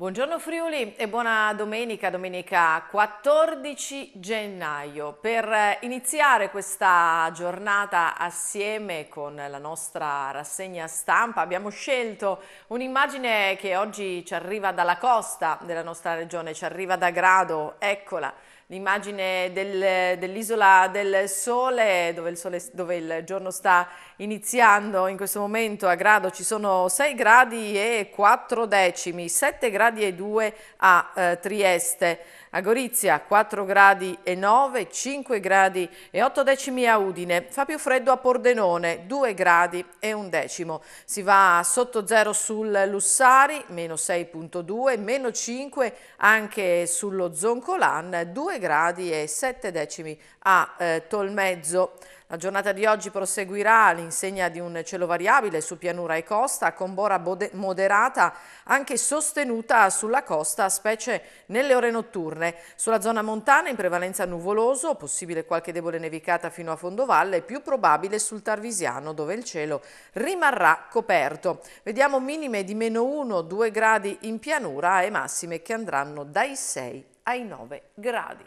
Buongiorno Friuli e buona domenica, domenica 14 gennaio. Per eh, iniziare questa giornata assieme con la nostra rassegna stampa abbiamo scelto un'immagine che oggi ci arriva dalla costa della nostra regione, ci arriva da Grado, eccola l'immagine dell'isola del, dell del sole, dove il, sole, dove il giorno sta iniziando in questo momento a grado ci sono 6 gradi e 4 decimi, 7 gradi e 2 a eh, Trieste, a Gorizia 4 gradi e 9, 5 gradi e 8 decimi a Udine, fa più freddo a Pordenone 2 gradi e 1 decimo, si va sotto 0 sul Lussari meno 6.2, meno 5 anche sullo Zoncolan 2 gradi e 7 decimi a eh, Tolmezzo. La giornata di oggi proseguirà all'insegna di un cielo variabile su pianura e costa, con bora moderata anche sostenuta sulla costa, specie nelle ore notturne. Sulla zona montana in prevalenza nuvoloso, possibile qualche debole nevicata fino a fondovalle, più probabile sul Tarvisiano dove il cielo rimarrà coperto. Vediamo minime di meno 1-2 gradi in pianura e massime che andranno dai 6 ai 9 gradi.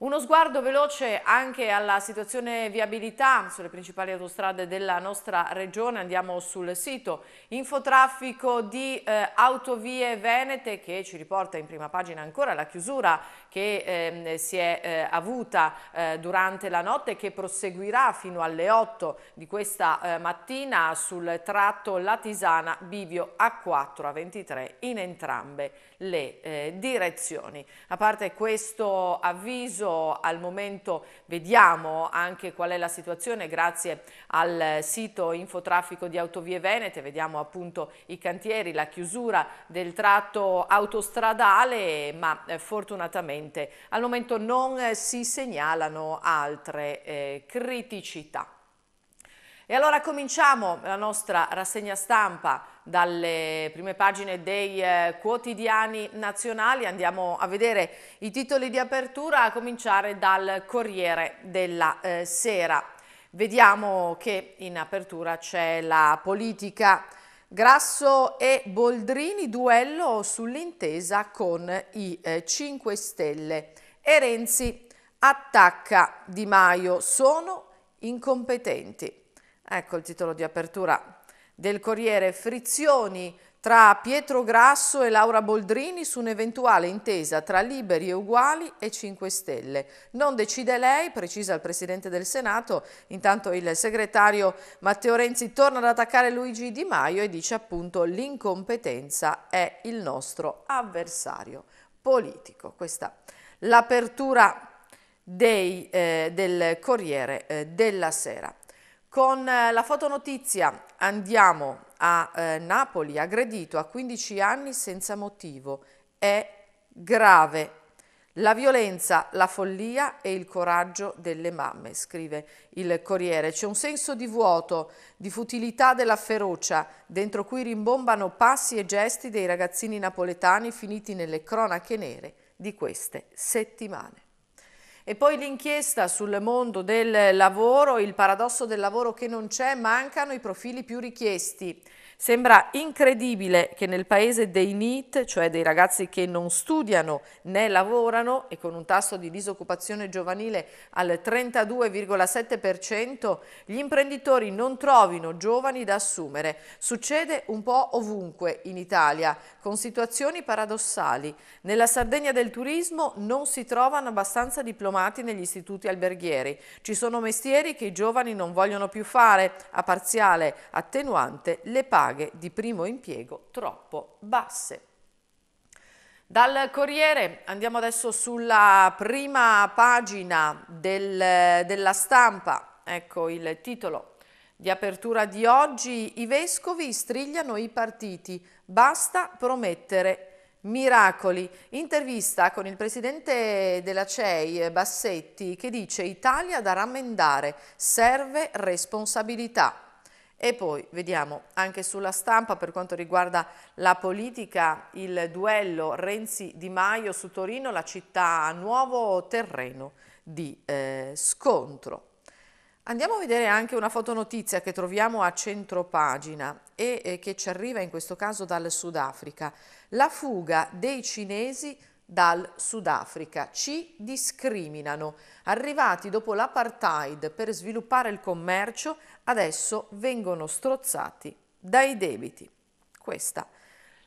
Uno sguardo veloce anche alla situazione viabilità sulle principali autostrade della nostra regione, andiamo sul sito infotraffico di eh, Autovie Venete che ci riporta in prima pagina ancora la chiusura che ehm, si è eh, avuta eh, durante la notte e che proseguirà fino alle 8 di questa eh, mattina sul tratto Latisana Bivio A4 a 23 in entrambe le eh, direzioni. A parte questo avviso al momento vediamo anche qual è la situazione grazie al sito infotraffico di Autovie Venete, vediamo appunto i cantieri, la chiusura del tratto autostradale ma eh, fortunatamente corrente. Al momento non eh, si segnalano altre eh, criticità. E allora cominciamo la nostra rassegna stampa dalle prime pagine dei eh, quotidiani nazionali. Andiamo a vedere i titoli di apertura a cominciare dal Corriere della eh, Sera. Vediamo che in apertura c'è la politica Grasso e Boldrini duello sull'intesa con i 5 eh, Stelle e Renzi attacca Di Maio, sono incompetenti. Ecco il titolo di apertura del Corriere Frizioni tra Pietro Grasso e Laura Boldrini su un'eventuale intesa tra Liberi e Uguali e 5 Stelle. Non decide lei, precisa il Presidente del Senato, intanto il segretario Matteo Renzi torna ad attaccare Luigi Di Maio e dice appunto l'incompetenza è il nostro avversario politico. Questa l'apertura eh, del Corriere eh, della Sera. Con eh, la fotonotizia andiamo a eh, Napoli, aggredito a 15 anni senza motivo. È grave. La violenza, la follia e il coraggio delle mamme, scrive il Corriere. C'è un senso di vuoto, di futilità della ferocia, dentro cui rimbombano passi e gesti dei ragazzini napoletani finiti nelle cronache nere di queste settimane. E poi l'inchiesta sul mondo del lavoro, il paradosso del lavoro che non c'è, mancano i profili più richiesti. Sembra incredibile che nel paese dei NEET, cioè dei ragazzi che non studiano né lavorano e con un tasso di disoccupazione giovanile al 32,7%, gli imprenditori non trovino giovani da assumere. Succede un po' ovunque in Italia, con situazioni paradossali. Nella Sardegna del turismo non si trovano abbastanza diplomati negli istituti alberghieri. Ci sono mestieri che i giovani non vogliono più fare, a parziale attenuante le pagine paghe di primo impiego troppo basse. Dal Corriere andiamo adesso sulla prima pagina del, della stampa, ecco il titolo di apertura di oggi, i vescovi strigliano i partiti, basta promettere miracoli. Intervista con il presidente della CEI Bassetti che dice Italia da rammendare, serve responsabilità. E poi vediamo anche sulla stampa per quanto riguarda la politica il duello Renzi-Di Maio su Torino, la città a nuovo terreno di eh, scontro. Andiamo a vedere anche una fotonotizia che troviamo a centro pagina e eh, che ci arriva in questo caso dal Sudafrica. La fuga dei cinesi dal Sudafrica. Ci discriminano. Arrivati dopo l'apartheid per sviluppare il commercio, adesso vengono strozzati dai debiti. Questa è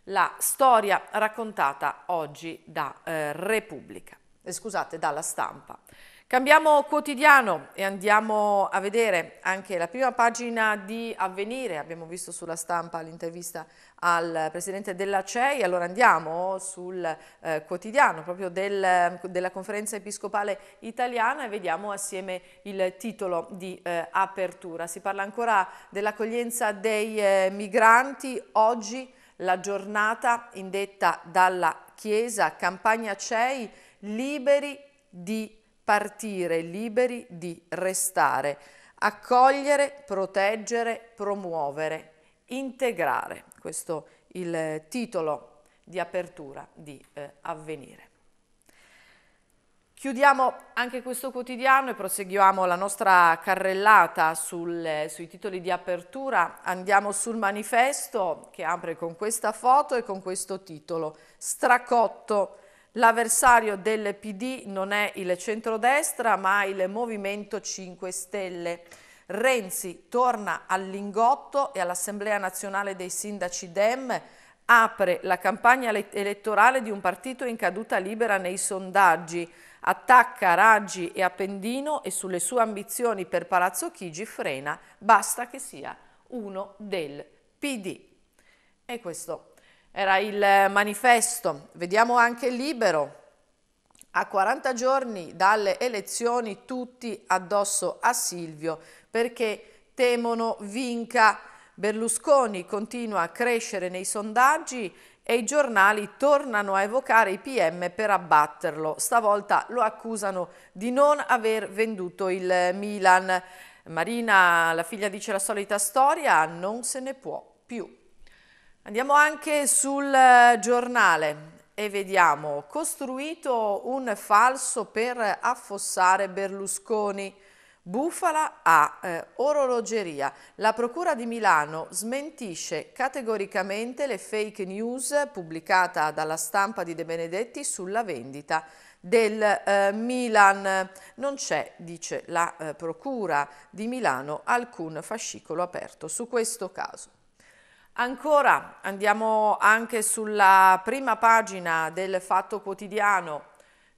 la storia raccontata oggi da eh, Repubblica, eh, scusate, dalla stampa. Cambiamo quotidiano e andiamo a vedere anche la prima pagina di Avvenire, abbiamo visto sulla stampa l'intervista al Presidente della CEI, allora andiamo sul eh, quotidiano proprio del, della conferenza episcopale italiana e vediamo assieme il titolo di eh, apertura. Si parla ancora dell'accoglienza dei eh, migranti, oggi la giornata indetta dalla Chiesa, campagna CEI liberi di partire liberi di restare, accogliere, proteggere, promuovere, integrare. Questo è il eh, titolo di apertura di eh, avvenire. Chiudiamo anche questo quotidiano e proseguiamo la nostra carrellata sul, eh, sui titoli di apertura. Andiamo sul manifesto che apre con questa foto e con questo titolo. Stracotto L'avversario del PD non è il centrodestra ma il Movimento 5 Stelle. Renzi torna all'ingotto e all'Assemblea Nazionale dei Sindaci Dem, apre la campagna elettorale di un partito in caduta libera nei sondaggi, attacca Raggi e Appendino e sulle sue ambizioni per Palazzo Chigi frena, basta che sia uno del PD. E questo è era il eh, manifesto, vediamo anche libero, a 40 giorni dalle elezioni tutti addosso a Silvio perché temono vinca Berlusconi, continua a crescere nei sondaggi e i giornali tornano a evocare i PM per abbatterlo. Stavolta lo accusano di non aver venduto il eh, Milan. Marina, la figlia, dice la solita storia, non se ne può più. Andiamo anche sul eh, giornale e vediamo costruito un falso per affossare Berlusconi. Bufala a eh, orologeria. La Procura di Milano smentisce categoricamente le fake news pubblicata dalla stampa di De Benedetti sulla vendita del eh, Milan. Non c'è, dice la eh, Procura di Milano, alcun fascicolo aperto su questo caso. Ancora andiamo anche sulla prima pagina del Fatto Quotidiano.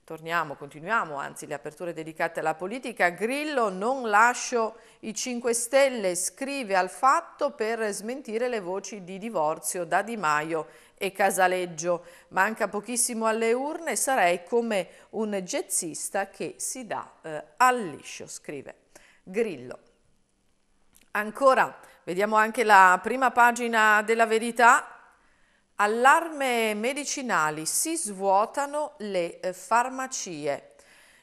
Torniamo, continuiamo, anzi le aperture dedicate alla politica. Grillo non lascio i 5 Stelle, scrive al fatto per smentire le voci di divorzio da Di Maio e Casaleggio. Manca pochissimo alle urne, sarei come un jazzista che si dà eh, al liscio, scrive Grillo. Ancora Vediamo anche la prima pagina della verità. Allarme medicinali, si svuotano le eh, farmacie.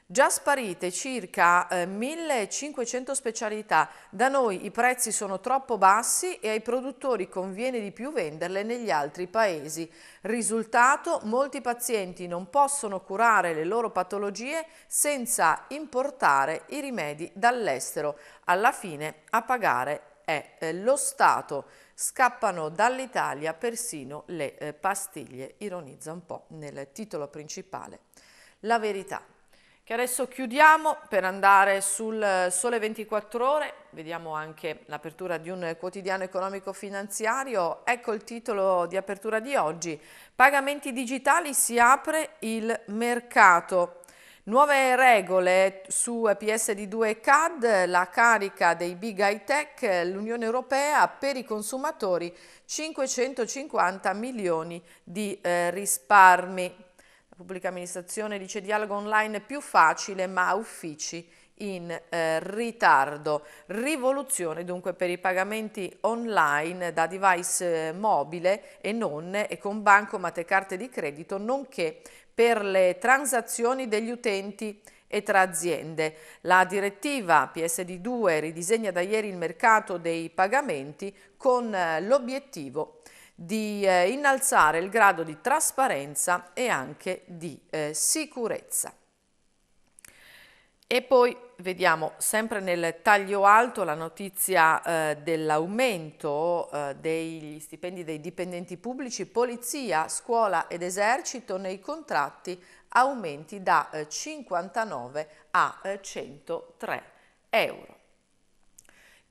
Già sparite circa 1500 eh, specialità, da noi i prezzi sono troppo bassi e ai produttori conviene di più venderle negli altri paesi. Risultato, molti pazienti non possono curare le loro patologie senza importare i rimedi dall'estero, alla fine a pagare è eh, lo Stato. Scappano dall'Italia persino le eh, pastiglie, ironizza un po' nel titolo principale. La verità. Che adesso chiudiamo per andare sul eh, Sole 24 Ore, vediamo anche l'apertura di un quotidiano economico finanziario. Ecco il titolo di apertura di oggi. Pagamenti digitali si apre il mercato. Nuove regole su PSD2 e CAD, la carica dei big high tech, l'Unione Europea per i consumatori 550 milioni di eh, risparmi. La pubblica amministrazione dice dialogo online più facile ma uffici in eh, ritardo. Rivoluzione dunque per i pagamenti online da device eh, mobile e non e con bancomat e carte di credito, nonché per le transazioni degli utenti e tra aziende. La direttiva PSD2 ridisegna da ieri il mercato dei pagamenti con eh, l'obiettivo di eh, innalzare il grado di trasparenza e anche di eh, sicurezza. E poi vediamo sempre nel taglio alto la notizia eh, dell'aumento eh, degli stipendi dei dipendenti pubblici, polizia, scuola ed esercito nei contratti aumenti da eh, 59 a 103 eh, euro.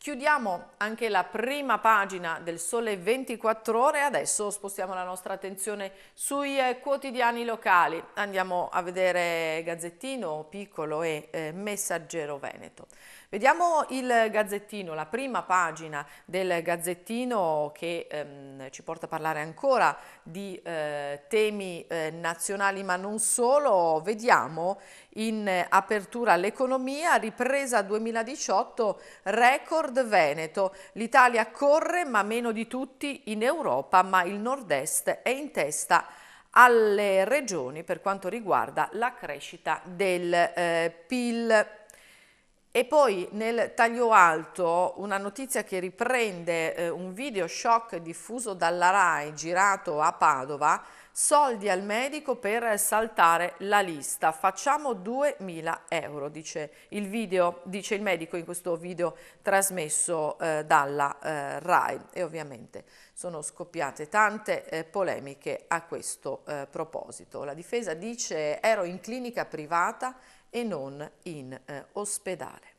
Chiudiamo anche la prima pagina del Sole 24 Ore, adesso spostiamo la nostra attenzione sui eh, quotidiani locali. Andiamo a vedere Gazzettino, Piccolo e eh, Messaggero Veneto. Vediamo il Gazzettino, la prima pagina del Gazzettino che ehm, ci porta a parlare ancora di eh, temi eh, nazionali ma non solo. Vediamo in apertura l'economia, ripresa 2018, record Veneto. L'Italia corre ma meno di tutti in Europa ma il nord-est è in testa alle regioni per quanto riguarda la crescita del eh, PIL. E poi nel taglio alto una notizia che riprende eh, un video shock diffuso dalla RAI girato a Padova, soldi al medico per saltare la lista, facciamo 2.000 euro, dice il, video, dice il medico in questo video trasmesso eh, dalla eh, RAI e ovviamente sono scoppiate tante eh, polemiche a questo eh, proposito. La difesa dice ero in clinica privata e non in eh, ospedale.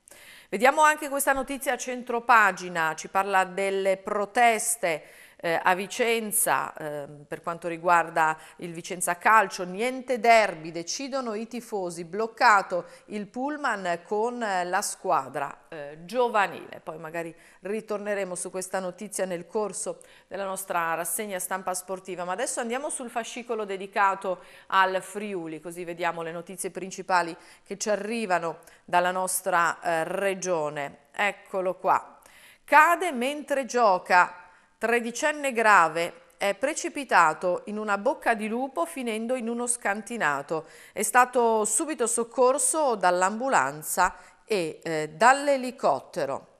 Vediamo anche questa notizia a centropagina, ci parla delle proteste eh, a Vicenza, eh, per quanto riguarda il Vicenza Calcio, niente derby, decidono i tifosi, bloccato il pullman con la squadra eh, giovanile. Poi magari ritorneremo su questa notizia nel corso della nostra rassegna stampa sportiva, ma adesso andiamo sul fascicolo dedicato al Friuli, così vediamo le notizie principali che ci arrivano dalla nostra eh, regione. Eccolo qua. Cade mentre gioca tredicenne grave, è precipitato in una bocca di lupo finendo in uno scantinato. È stato subito soccorso dall'ambulanza e eh, dall'elicottero.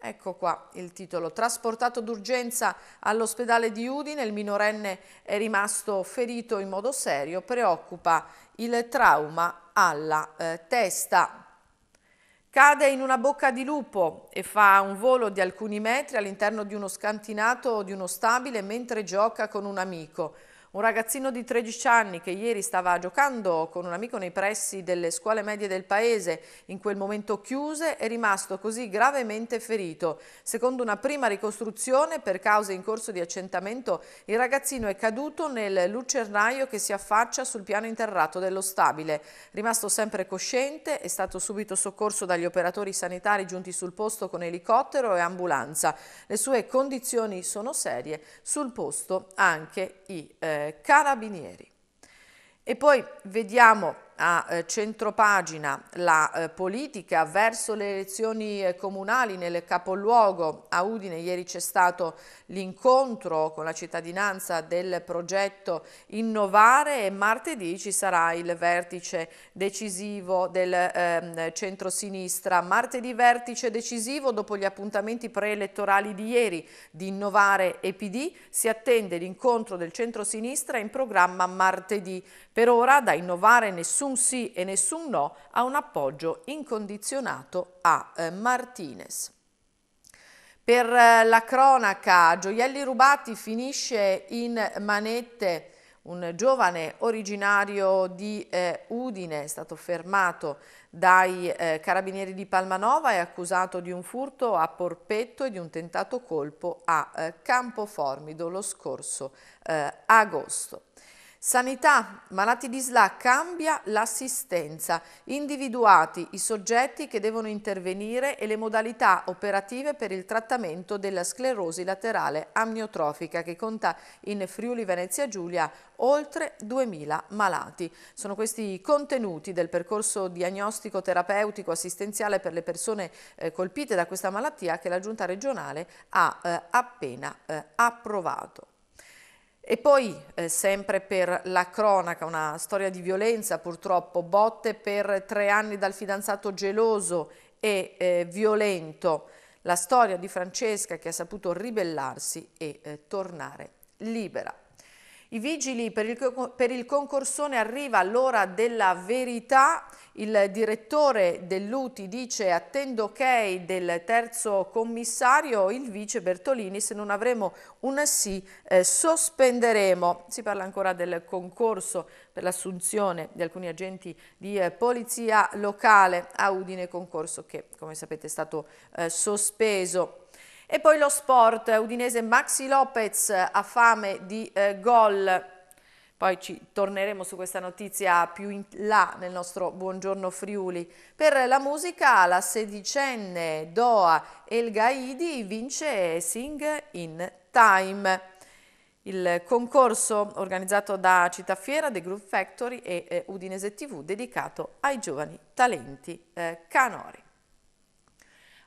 Ecco qua il titolo. Trasportato d'urgenza all'ospedale di Udine, il minorenne è rimasto ferito in modo serio, preoccupa il trauma alla eh, testa. Cade in una bocca di lupo e fa un volo di alcuni metri all'interno di uno scantinato o di uno stabile mentre gioca con un amico. Un ragazzino di 13 anni che ieri stava giocando con un amico nei pressi delle scuole medie del paese, in quel momento chiuse, è rimasto così gravemente ferito. Secondo una prima ricostruzione, per cause in corso di accentamento, il ragazzino è caduto nel lucernaio che si affaccia sul piano interrato dello stabile. Rimasto sempre cosciente, è stato subito soccorso dagli operatori sanitari giunti sul posto con elicottero e ambulanza. Le sue condizioni sono serie, sul posto anche i... Eh, eh, carabinieri. E poi vediamo a eh, centropagina la eh, politica verso le elezioni eh, comunali nel capoluogo a Udine. Ieri c'è stato l'incontro con la cittadinanza del progetto Innovare e martedì ci sarà il vertice decisivo del ehm, centrosinistra. Martedì vertice decisivo dopo gli appuntamenti preelettorali di ieri di Innovare e PD si attende l'incontro del centrosinistra in programma martedì. Per ora da Innovare nessun nessun sì e nessun no a un appoggio incondizionato a eh, Martinez. Per eh, la cronaca, gioielli rubati finisce in manette un giovane originario di eh, Udine, è stato fermato dai eh, carabinieri di Palmanova e accusato di un furto a Porpetto e di un tentato colpo a eh, Campoformido lo scorso eh, agosto. Sanità, malati di SLA cambia l'assistenza, individuati i soggetti che devono intervenire e le modalità operative per il trattamento della sclerosi laterale amniotrofica che conta in Friuli Venezia Giulia oltre 2000 malati. Sono questi i contenuti del percorso diagnostico terapeutico assistenziale per le persone eh, colpite da questa malattia che la Giunta regionale ha eh, appena eh, approvato. E poi, eh, sempre per la cronaca, una storia di violenza purtroppo, botte per tre anni dal fidanzato geloso e eh, violento, la storia di Francesca che ha saputo ribellarsi e eh, tornare libera. I vigili per il, per il concorsone arriva l'ora della verità, il direttore dell'UTI dice attendo ok del terzo commissario, il vice Bertolini se non avremo un sì eh, sospenderemo. Si parla ancora del concorso per l'assunzione di alcuni agenti di eh, polizia locale a Udine, concorso che come sapete è stato eh, sospeso. E poi lo sport, Udinese Maxi Lopez a fame di eh, gol. Poi ci torneremo su questa notizia più in là nel nostro Buongiorno Friuli. Per la musica la sedicenne Doa El Gaidi vince Sing in Time. Il concorso organizzato da Città Fiera, The Group Factory e eh, Udinese TV dedicato ai giovani talenti eh, canori.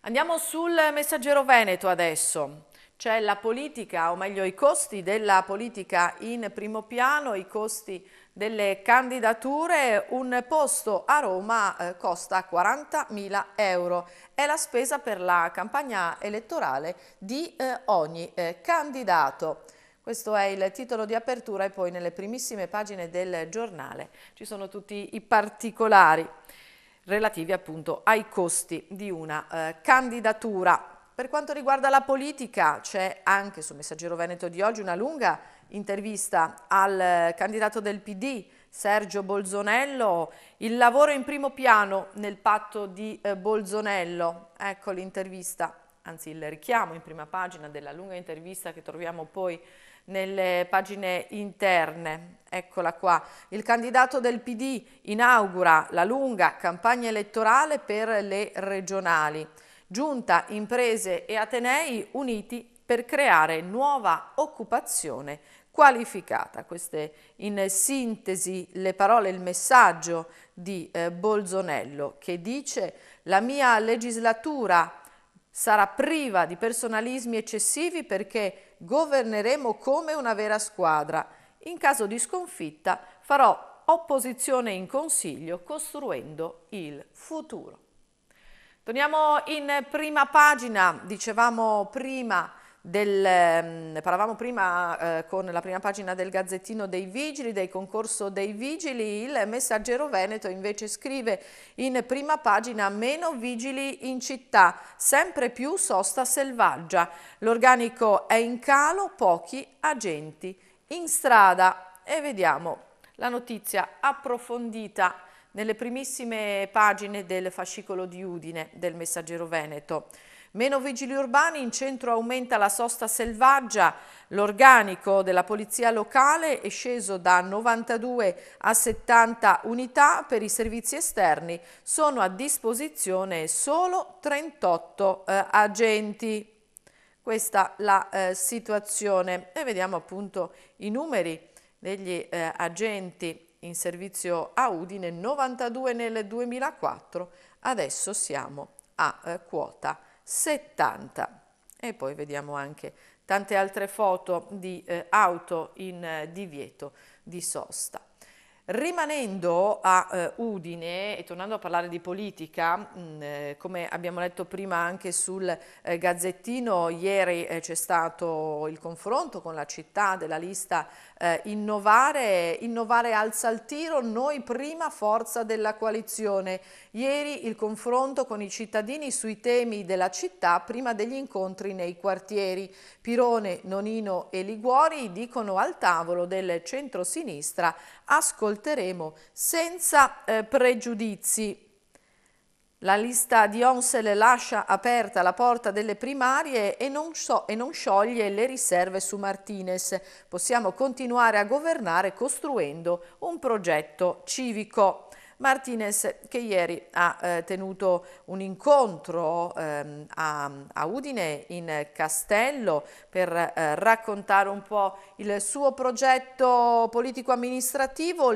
Andiamo sul messaggero Veneto adesso. C'è la politica, o meglio i costi della politica in primo piano, i costi delle candidature. Un posto a Roma eh, costa 40.000 euro. È la spesa per la campagna elettorale di eh, ogni eh, candidato. Questo è il titolo di apertura e poi nelle primissime pagine del giornale ci sono tutti i particolari relativi appunto ai costi di una eh, candidatura. Per quanto riguarda la politica c'è anche su Messaggero Veneto di oggi una lunga intervista al eh, candidato del PD Sergio Bolzonello, il lavoro in primo piano nel patto di eh, Bolzonello, ecco l'intervista, anzi il richiamo in prima pagina della lunga intervista che troviamo poi nelle pagine interne. Eccola qua. Il candidato del PD inaugura la lunga campagna elettorale per le regionali. Giunta, imprese e Atenei uniti per creare nuova occupazione qualificata. Queste in sintesi le parole, il messaggio di eh, Bolzonello che dice la mia legislatura sarà priva di personalismi eccessivi perché Governeremo come una vera squadra. In caso di sconfitta farò opposizione in consiglio costruendo il futuro. Torniamo in prima pagina, dicevamo prima del, ehm, parlavamo prima eh, con la prima pagina del Gazzettino dei Vigili, del concorso dei Vigili, il messaggero Veneto invece scrive in prima pagina meno vigili in città, sempre più sosta selvaggia, l'organico è in calo, pochi agenti in strada e vediamo la notizia approfondita nelle primissime pagine del fascicolo di Udine del messaggero Veneto. Meno vigili urbani, in centro aumenta la sosta selvaggia, l'organico della polizia locale è sceso da 92 a 70 unità, per i servizi esterni sono a disposizione solo 38 eh, agenti. Questa la eh, situazione e vediamo appunto i numeri degli eh, agenti in servizio a Udine, 92 nel 2004, adesso siamo a eh, quota 70. E poi vediamo anche tante altre foto di eh, auto in eh, divieto di sosta. Rimanendo a eh, Udine e tornando a parlare di politica, mh, mm, eh, come abbiamo letto prima anche sul eh, Gazzettino, ieri eh, c'è stato il confronto con la città della lista eh, innovare, innovare alza il tiro, noi prima forza della coalizione. Ieri il confronto con i cittadini sui temi della città prima degli incontri nei quartieri. Pirone, Nonino e Liguori dicono al tavolo del centro-sinistra ascolteremo senza eh, pregiudizi la lista di Onsel lascia aperta la porta delle primarie e non, so, e non scioglie le riserve su Martinez. Possiamo continuare a governare costruendo un progetto civico. Martinez che ieri ha eh, tenuto un incontro eh, a, a, Udine in Castello per eh, raccontare un po' il suo progetto politico-amministrativo.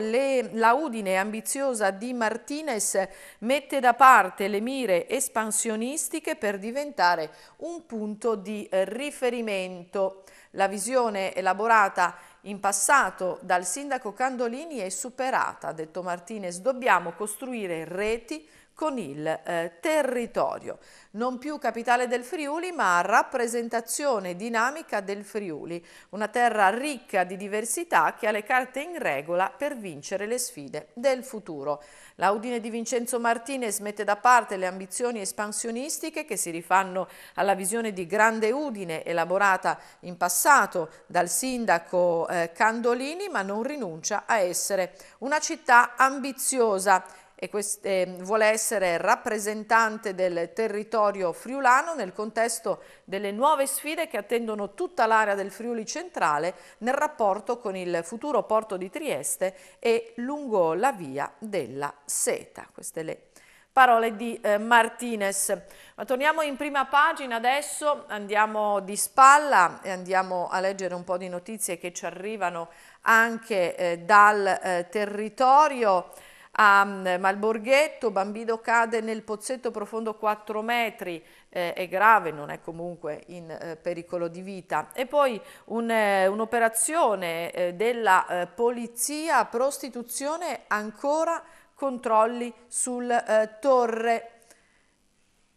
La Udine ambiziosa di Martinez mette da parte le mire espansionistiche per diventare un punto di eh, riferimento la visione elaborata in passato dal sindaco Candolini è superata, ha detto Martinez, dobbiamo costruire reti con il eh, territorio. Non più capitale del Friuli, ma rappresentazione dinamica del Friuli, una terra ricca di diversità che ha le carte in regola per vincere le sfide del futuro. L'Audine di Vincenzo Martinez mette da parte le ambizioni espansionistiche che si rifanno alla visione di Grande Udine elaborata in passato dal sindaco eh, Candolini, ma non rinuncia a essere una città ambiziosa e quest, eh, vuole essere rappresentante del territorio friulano nel contesto delle nuove sfide che attendono tutta l'area del Friuli centrale nel rapporto con il futuro porto di Trieste e lungo la via della seta. Queste le parole di eh, Martinez. Ma torniamo in prima pagina adesso, andiamo di spalla e andiamo a leggere un po' di notizie che ci arrivano anche eh, dal eh, territorio a mm, Malborghetto, bambino cade nel pozzetto profondo 4 metri, eh, è grave, non è comunque in eh, pericolo di vita. E poi eh, un'operazione un eh, della eh, polizia, prostituzione, ancora controlli sul Torre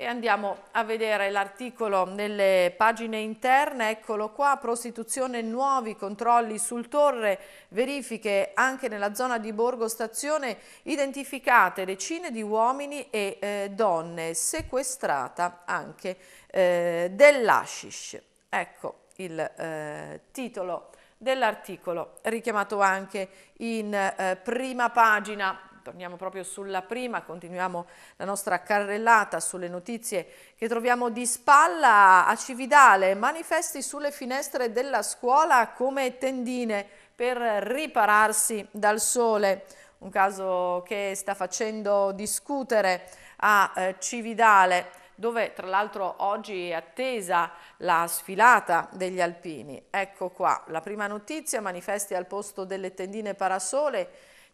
e andiamo a vedere l'articolo nelle pagine interne, eccolo qua, prostituzione nuovi, controlli sul torre, verifiche anche nella zona di Borgo Stazione, identificate decine di uomini e eh, donne, sequestrata anche eh, dell'Ashish. Ecco il eh, titolo dell'articolo, richiamato anche in eh, prima pagina torniamo proprio sulla prima, continuiamo la nostra carrellata sulle notizie che troviamo di spalla a Cividale, manifesti sulle finestre della scuola come tendine per ripararsi dal sole, un caso che sta facendo discutere a eh, Cividale dove tra l'altro oggi è attesa la sfilata degli alpini. Ecco qua, la prima notizia, manifesti al posto delle tendine parasole,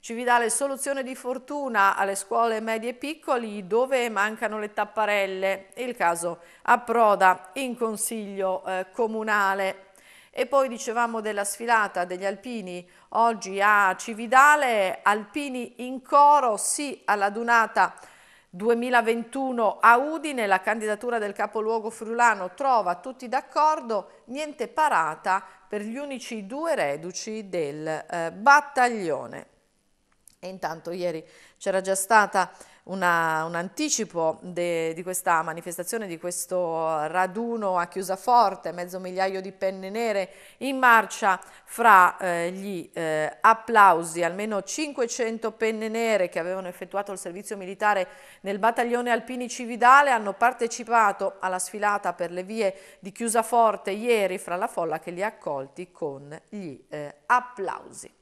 ci vi dà le soluzioni di fortuna alle scuole medie e piccoli dove mancano le tapparelle il caso approda in consiglio eh, comunale. E poi dicevamo della sfilata degli alpini oggi a Cividale, alpini in coro, sì alla dunata 2021 a Udine, la candidatura del capoluogo friulano trova tutti d'accordo, niente parata per gli unici due reduci del eh, battaglione. E intanto ieri c'era già stato un anticipo de, di questa manifestazione, di questo raduno a Chiusaforte, mezzo migliaio di penne nere in marcia fra eh, gli eh, applausi, almeno 500 penne nere che avevano effettuato il servizio militare nel battaglione alpini cividale hanno partecipato alla sfilata per le vie di Chiusaforte ieri fra la folla che li ha accolti con gli eh, applausi.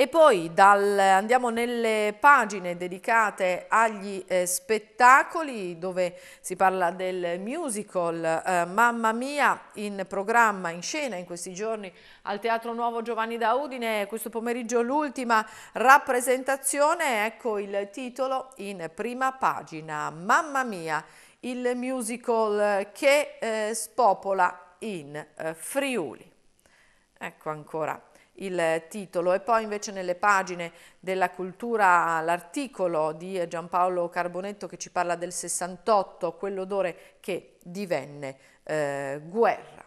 E poi dal, andiamo nelle pagine dedicate agli eh, spettacoli dove si parla del musical eh, Mamma Mia in programma, in scena in questi giorni al Teatro Nuovo Giovanni da Udine. Questo pomeriggio l'ultima rappresentazione, ecco il titolo in prima pagina. Mamma Mia, il musical che eh, spopola in eh, Friuli. Ecco ancora il titolo e poi invece nelle pagine della cultura l'articolo di Giampaolo Carbonetto che ci parla del 68, quell'odore che divenne eh, guerra.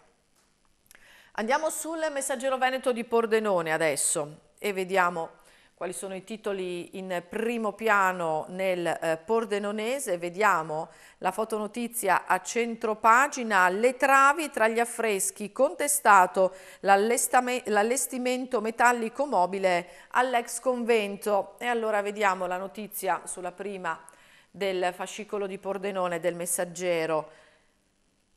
Andiamo sul messaggero veneto di Pordenone adesso e vediamo quali sono i titoli in primo piano nel eh, Pordenonese, vediamo la fotonotizia a centro pagina, le travi tra gli affreschi, contestato l'allestimento metallico mobile all'ex convento. E allora vediamo la notizia sulla prima del fascicolo di Pordenone del messaggero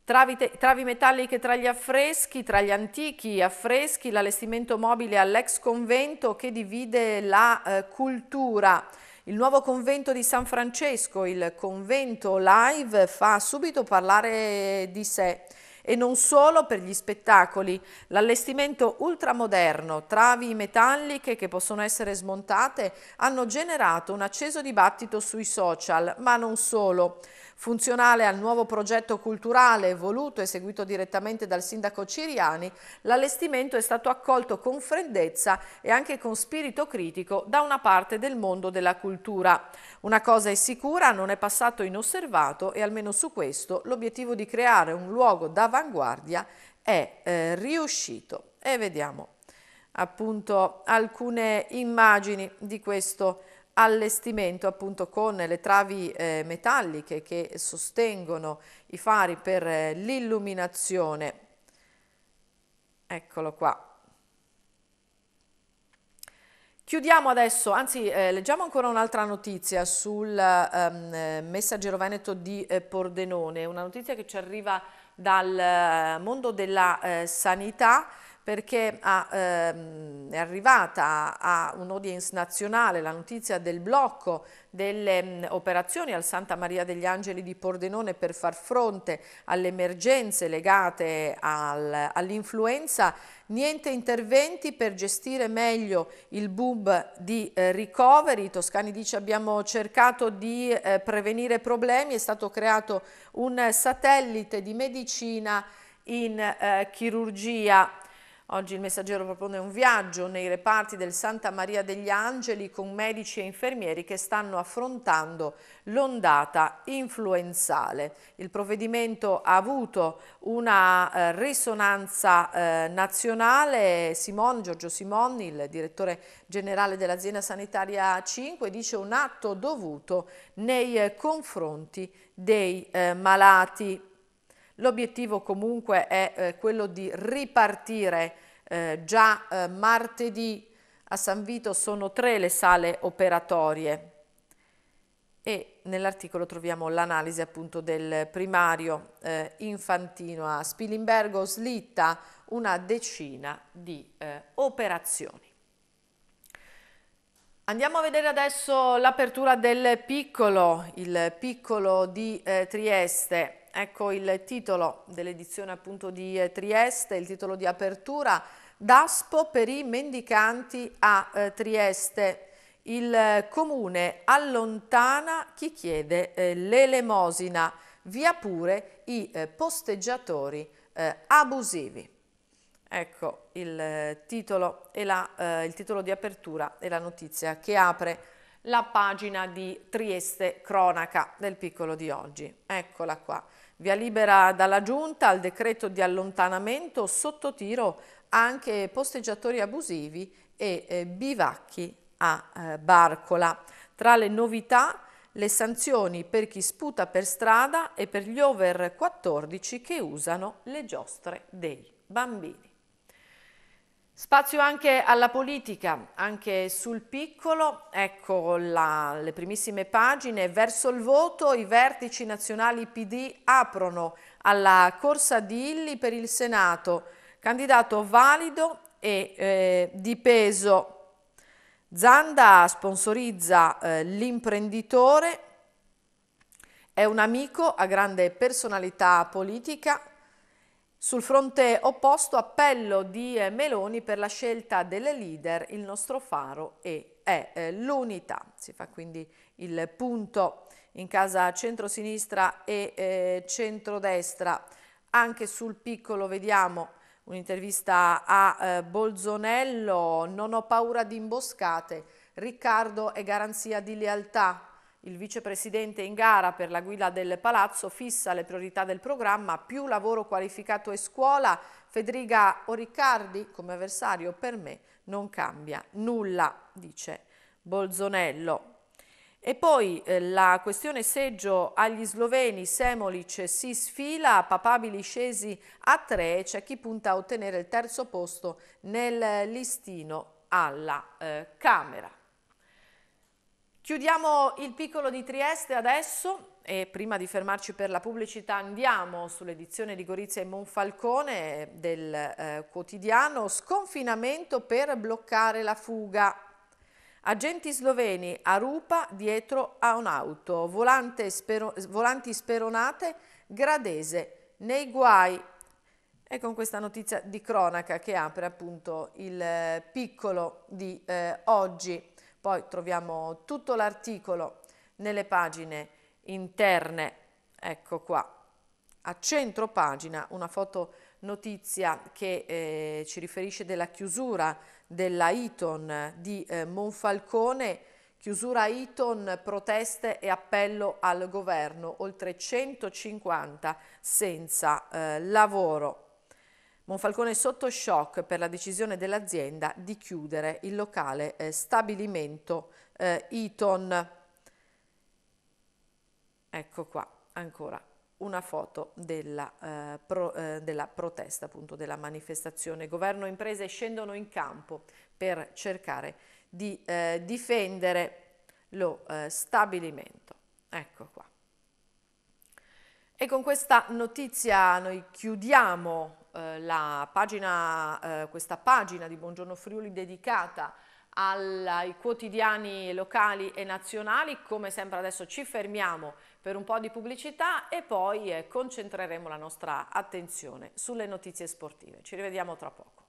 Travite, travi metalliche tra gli affreschi, tra gli antichi affreschi, l'allestimento mobile all'ex convento che divide la eh, cultura. Il nuovo convento di San Francesco, il convento live, fa subito parlare di sé e non solo per gli spettacoli. L'allestimento ultramoderno, travi metalliche che possono essere smontate, hanno generato un acceso dibattito sui social, ma non solo. Funzionale al nuovo progetto culturale voluto e seguito direttamente dal sindaco Ciriani, l'allestimento è stato accolto con freddezza e anche con spirito critico da una parte del mondo della cultura. Una cosa è sicura, non è passato inosservato e almeno su questo l'obiettivo di creare un luogo d'avanguardia è eh, riuscito. E vediamo appunto alcune immagini di questo allestimento appunto con le travi eh, metalliche che sostengono i fari per eh, l'illuminazione. Eccolo qua. Chiudiamo adesso, anzi eh, leggiamo ancora un'altra notizia sul ehm, eh, messaggero veneto di eh, Pordenone, una notizia che ci arriva dal eh, mondo della eh, sanità perché ha, ehm, è arrivata a un'audience nazionale la notizia del blocco delle mh, operazioni al Santa Maria degli Angeli di Pordenone per far fronte alle emergenze legate al, all'influenza, niente interventi per gestire meglio il boom di eh, ricoveri. Toscani dice abbiamo cercato di eh, prevenire problemi, è stato creato un satellite di medicina in eh, chirurgia Oggi il messaggero propone un viaggio nei reparti del Santa Maria degli Angeli con medici e infermieri che stanno affrontando l'ondata influenzale. Il provvedimento ha avuto una eh, risonanza eh, nazionale. Simon, Giorgio Simoni, il direttore generale dell'azienda sanitaria 5, dice un atto dovuto nei eh, confronti dei eh, malati L'obiettivo comunque è eh, quello di ripartire eh, già eh, martedì a San Vito sono tre le sale operatorie e nell'articolo troviamo l'analisi appunto del primario eh, infantino a Spilimbergo slitta una decina di eh, operazioni. Andiamo a vedere adesso l'apertura del piccolo, il piccolo di eh, Trieste Ecco il titolo dell'edizione appunto di eh, Trieste, il titolo di apertura, Daspo per i mendicanti a eh, Trieste. Il eh, comune allontana chi chiede eh, l'elemosina, via pure i eh, posteggiatori abusivi. Ecco il titolo, la, il titolo di apertura e la notizia che apre la pagina di Trieste Cronaca del piccolo di oggi. Eccola qua. Via libera dalla Giunta al decreto di allontanamento sotto tiro anche posteggiatori abusivi e eh, bivacchi a eh, Barcola. Tra le novità le sanzioni per chi sputa per strada e per gli over 14 che usano le giostre dei bambini. Spazio anche alla politica, anche sul piccolo, ecco la, le primissime pagine, verso il voto i vertici nazionali PD aprono alla corsa di Illi per il Senato, candidato valido e eh, di peso. Zanda sponsorizza eh, l'imprenditore, è un amico a grande personalità politica, sul fronte opposto appello di eh, Meloni per la scelta delle leader, il nostro faro è, è eh, l'unità. Si fa quindi il punto in casa centrosinistra e eh, centrodestra. Anche sul piccolo vediamo un'intervista a eh, Bolzonello, non ho paura di imboscate, Riccardo è garanzia di lealtà, il vicepresidente in gara per la guida del palazzo fissa le priorità del programma più lavoro qualificato e scuola. Federica Oriccardi come avversario per me non cambia nulla, dice Bolzonello. E poi eh, la questione seggio agli sloveni, Semolic si sfila, papabili scesi a tre, c'è cioè chi punta a ottenere il terzo posto nel listino alla eh, Camera. Chiudiamo il piccolo di Trieste adesso e prima di fermarci per la pubblicità andiamo sull'edizione di Gorizia e Monfalcone del eh, quotidiano Sconfinamento per bloccare la fuga. Agenti sloveni a Rupa dietro a un'auto, spero, volanti speronate, gradese nei guai. E con questa notizia di cronaca che apre appunto il eh, piccolo di eh, oggi. Poi troviamo tutto l'articolo nelle pagine interne, ecco qua, a centro pagina una foto notizia che eh, ci riferisce della chiusura della Iton di eh, Monfalcone, chiusura Iton, proteste e appello al governo, oltre 150 senza eh, lavoro. Monfalcone è sotto shock per la decisione dell'azienda di chiudere il locale eh, stabilimento eh, Eton. Ecco qua ancora una foto della, eh, pro, eh, della, protesta, appunto della manifestazione. Governo e imprese scendono in campo per cercare di eh, difendere lo eh, stabilimento. Ecco qua. E con questa notizia noi chiudiamo eh, pagina, eh, questa pagina di Buongiorno Friuli dedicata ai quotidiani locali e nazionali. Come sempre adesso ci fermiamo per un po' di pubblicità e poi eh, concentreremo la nostra attenzione sulle notizie sportive. Ci rivediamo tra poco.